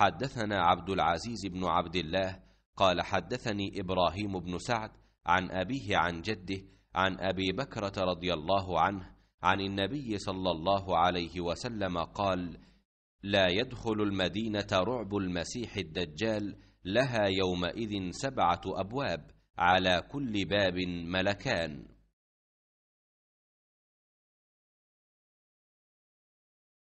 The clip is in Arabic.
حدثنا عبد العزيز بن عبد الله قال حدثني ابراهيم بن سعد عن ابيه عن جده عن ابي بكره رضي الله عنه عن النبي صلى الله عليه وسلم قال لا يدخل المدينه رعب المسيح الدجال لها يومئذ سبعه ابواب على كل باب ملكان